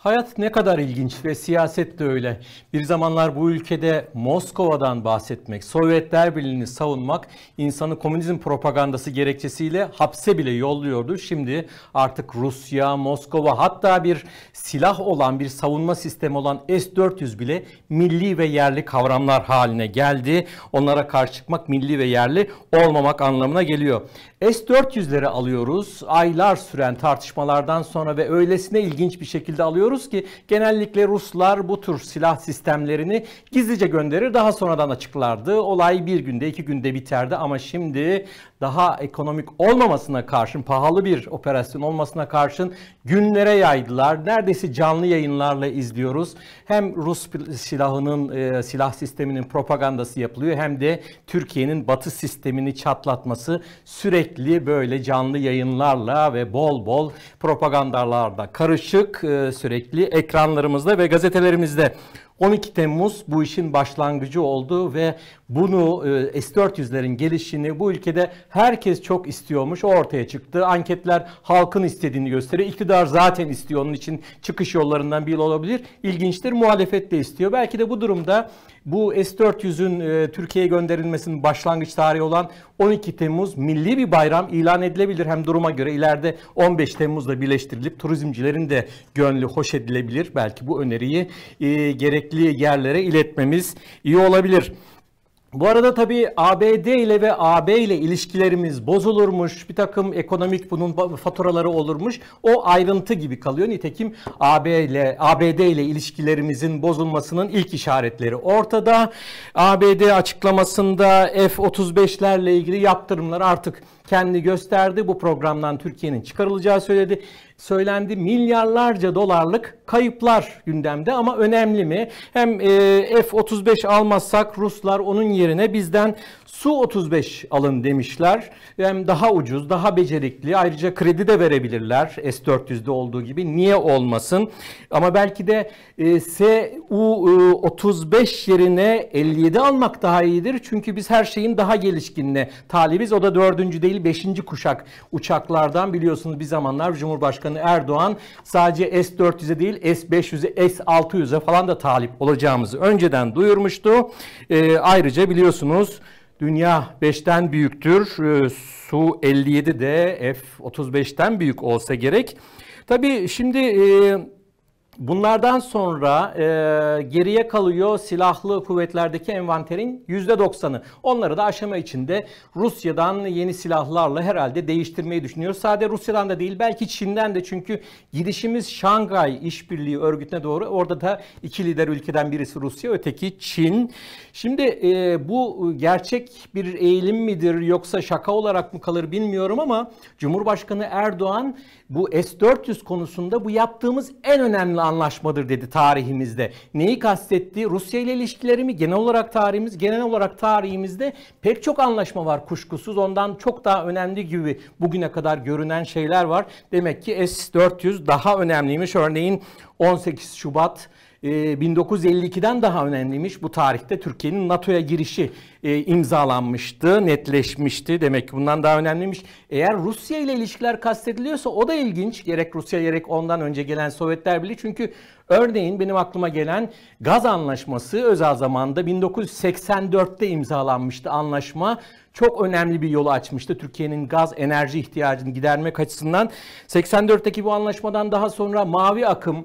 Hayat ne kadar ilginç ve siyaset de öyle. Bir zamanlar bu ülkede Moskova'dan bahsetmek, Sovyetler Birliği'ni savunmak insanı komünizm propagandası gerekçesiyle hapse bile yolluyordu. Şimdi artık Rusya, Moskova hatta bir silah olan bir savunma sistemi olan S-400 bile milli ve yerli kavramlar haline geldi. Onlara karşı çıkmak milli ve yerli olmamak anlamına geliyor. S-400'leri alıyoruz. Aylar süren tartışmalardan sonra ve öylesine ilginç bir şekilde alıyoruz biliyoruz ki genellikle Ruslar bu tür silah sistemlerini gizlice gönderir daha sonradan açıklardı. Olay bir günde iki günde biterdi ama şimdi daha ekonomik olmamasına karşın pahalı bir operasyon olmasına karşın günlere yaydılar. Neredeyse canlı yayınlarla izliyoruz. Hem Rus silahının e, silah sisteminin propagandası yapılıyor hem de Türkiye'nin batı sistemini çatlatması sürekli böyle canlı yayınlarla ve bol bol propagandalarda karışık e, sürekli sürekli ekranlarımızda ve gazetelerimizde. 12 Temmuz bu işin başlangıcı oldu ve bunu e, S-400'lerin gelişini bu ülkede herkes çok istiyormuş. O ortaya çıktı. Anketler halkın istediğini gösteriyor. İktidar zaten istiyor. Onun için çıkış yollarından biri olabilir. İlginçtir. Muhalefet de istiyor. Belki de bu durumda bu S-400'ün e, Türkiye'ye gönderilmesinin başlangıç tarihi olan 12 Temmuz milli bir bayram ilan edilebilir. Hem duruma göre ileride 15 Temmuz'la birleştirilip turizmcilerin de gönlü hoş edilebilir. Belki bu öneriyi e, gerek gerekli yerlere iletmemiz iyi olabilir. Bu arada tabii ABD ile ve AB ile ilişkilerimiz bozulurmuş, bir takım ekonomik bunun faturaları olurmuş. O ayrıntı gibi kalıyor. Nitekim AB ile ABD ile ilişkilerimizin bozulmasının ilk işaretleri ortada. ABD açıklamasında F-35'lerle ilgili yaptırımlar artık kendi gösterdi. Bu programdan Türkiye'nin çıkarılacağı söyledi söylendi milyarlarca dolarlık kayıplar gündemde ama önemli mi? Hem e, F-35 almazsak Ruslar onun yerine bizden Su-35 alın demişler. Hem daha ucuz, daha becerikli. Ayrıca kredi de verebilirler S-400'de olduğu gibi. Niye olmasın? Ama belki de e, Su-35 yerine 57 almak daha iyidir. Çünkü biz her şeyin daha gelişkinine talibiz. O da dördüncü değil beşinci kuşak uçaklardan biliyorsunuz bir zamanlar Cumhurbaşkanı Başkanı Erdoğan sadece S-400'e değil S-500'e, S-600'e falan da talip olacağımızı önceden duyurmuştu. E, ayrıca biliyorsunuz Dünya 5'ten büyüktür. Ee, Su-57 de F-35'ten büyük olsa gerek. Tabii şimdi e, Bunlardan sonra e, geriye kalıyor silahlı kuvvetlerdeki envanterin %90'ı. Onları da aşama içinde Rusya'dan yeni silahlarla herhalde değiştirmeyi düşünüyor. Sadece Rusya'dan da değil belki Çin'den de çünkü gidişimiz Şangay İşbirliği Örgütü'ne doğru. Orada da iki lider ülkeden birisi Rusya öteki Çin. Şimdi e, bu gerçek bir eğilim midir yoksa şaka olarak mı kalır bilmiyorum ama Cumhurbaşkanı Erdoğan bu S-400 konusunda bu yaptığımız en önemli anlaşmadır dedi tarihimizde. Neyi kastetti? Rusya ile ilişkileri mi? Genel olarak tarihimiz, genel olarak tarihimizde pek çok anlaşma var kuşkusuz. Ondan çok daha önemli gibi bugüne kadar görünen şeyler var. Demek ki S-400 daha önemliymiş. Örneğin 18 Şubat 1952'den ee, daha önemliymiş. Bu tarihte Türkiye'nin NATO'ya girişi e, imzalanmıştı, netleşmişti. Demek ki bundan daha önemliymiş. Eğer Rusya ile ilişkiler kastediliyorsa o da ilginç. Gerek Rusya gerek ondan önce gelen Sovyetler Birliği. Çünkü örneğin benim aklıma gelen gaz anlaşması özel zamanda 1984'te imzalanmıştı anlaşma çok önemli bir yolu açmıştı. Türkiye'nin gaz enerji ihtiyacını gidermek açısından 84'teki bu anlaşmadan daha sonra mavi akım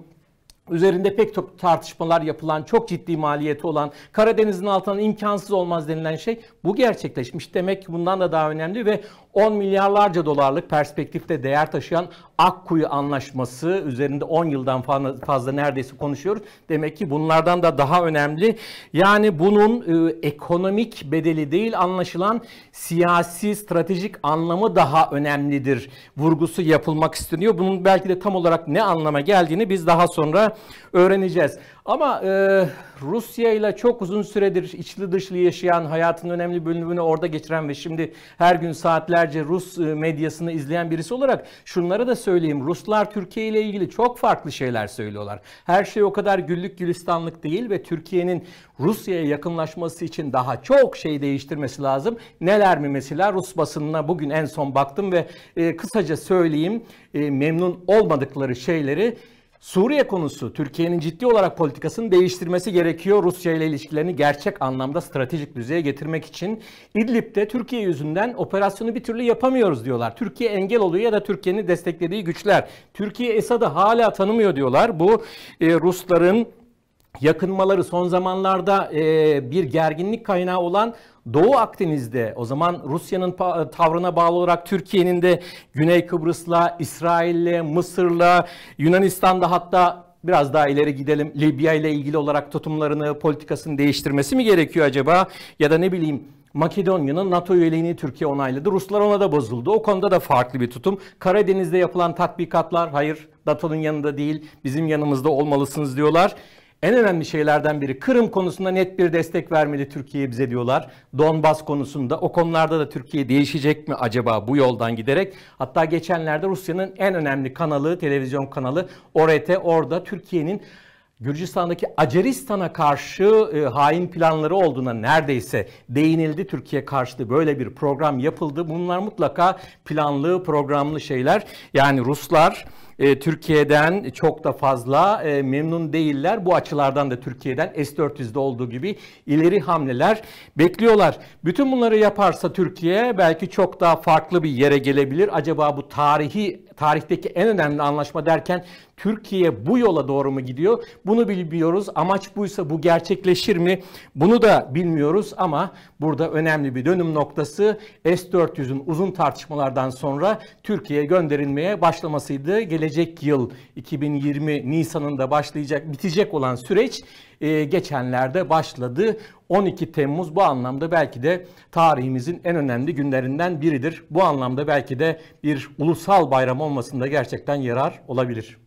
üzerinde pek çok tartışmalar yapılan, çok ciddi maliyeti olan, Karadeniz'in altından imkansız olmaz denilen şey bu gerçekleşmiş. Demek ki bundan da daha önemli ve 10 milyarlarca dolarlık perspektifte değer taşıyan Akkuyu Anlaşması üzerinde 10 yıldan fazla neredeyse konuşuyoruz. Demek ki bunlardan da daha önemli. Yani bunun e, ekonomik bedeli değil anlaşılan siyasi stratejik anlamı daha önemlidir vurgusu yapılmak isteniyor. Bunun belki de tam olarak ne anlama geldiğini biz daha sonra öğreneceğiz. Ama e, Rusya ile çok uzun süredir içli dışlı yaşayan, hayatının önemli bölümünü orada geçiren ve şimdi her gün saatlerce Rus e, medyasını izleyen birisi olarak şunları da söyleyeyim. Ruslar Türkiye ile ilgili çok farklı şeyler söylüyorlar. Her şey o kadar güllük gülistanlık değil ve Türkiye'nin Rusya'ya yakınlaşması için daha çok şey değiştirmesi lazım. Neler mi mesela? Rus basınına bugün en son baktım ve e, kısaca söyleyeyim. E, memnun olmadıkları şeyleri Suriye konusu Türkiye'nin ciddi olarak politikasını değiştirmesi gerekiyor. Rusya ile ilişkilerini gerçek anlamda stratejik düzeye getirmek için İdlib'de Türkiye yüzünden operasyonu bir türlü yapamıyoruz diyorlar. Türkiye engel oluyor ya da Türkiye'nin desteklediği güçler. Türkiye Esad'ı hala tanımıyor diyorlar. Bu e, Rusların yakınmaları son zamanlarda e, bir gerginlik kaynağı olan Doğu Akdeniz'de o zaman Rusya'nın e, tavrına bağlı olarak Türkiye'nin de Güney Kıbrıs'la, İsrail'le, Mısır'la, Yunanistan'da hatta biraz daha ileri gidelim Libya ile ilgili olarak tutumlarını, politikasını değiştirmesi mi gerekiyor acaba? Ya da ne bileyim Makedonya'nın NATO üyeliğini Türkiye onayladı. Ruslar ona da bozuldu. O konuda da farklı bir tutum. Karadeniz'de yapılan tatbikatlar hayır NATO'nun yanında değil bizim yanımızda olmalısınız diyorlar en önemli şeylerden biri Kırım konusunda net bir destek vermeli Türkiye bize diyorlar. Donbas konusunda o konularda da Türkiye değişecek mi acaba bu yoldan giderek? Hatta geçenlerde Rusya'nın en önemli kanalı, televizyon kanalı ORT orada Türkiye'nin Gürcistan'daki Aceristan'a karşı e, hain planları olduğuna neredeyse değinildi. Türkiye karşıtı böyle bir program yapıldı. Bunlar mutlaka planlı, programlı şeyler. Yani Ruslar e, Türkiye'den çok da fazla e, memnun değiller. Bu açılardan da Türkiye'den S-400'de olduğu gibi ileri hamleler bekliyorlar. Bütün bunları yaparsa Türkiye belki çok daha farklı bir yere gelebilir. Acaba bu tarihi tarihteki en önemli anlaşma derken Türkiye bu yola doğru mu gidiyor? Bunu bilmiyoruz. Amaç buysa bu gerçekleşir mi? Bunu da bilmiyoruz ama burada önemli bir dönüm noktası S-400'ün uzun tartışmalardan sonra Türkiye'ye gönderilmeye başlamasıydı. Gele gelecek yıl 2020 Nisan'ında başlayacak, bitecek olan süreç e, geçenlerde başladı. 12 Temmuz bu anlamda belki de tarihimizin en önemli günlerinden biridir. Bu anlamda belki de bir ulusal bayram olmasında gerçekten yarar olabilir.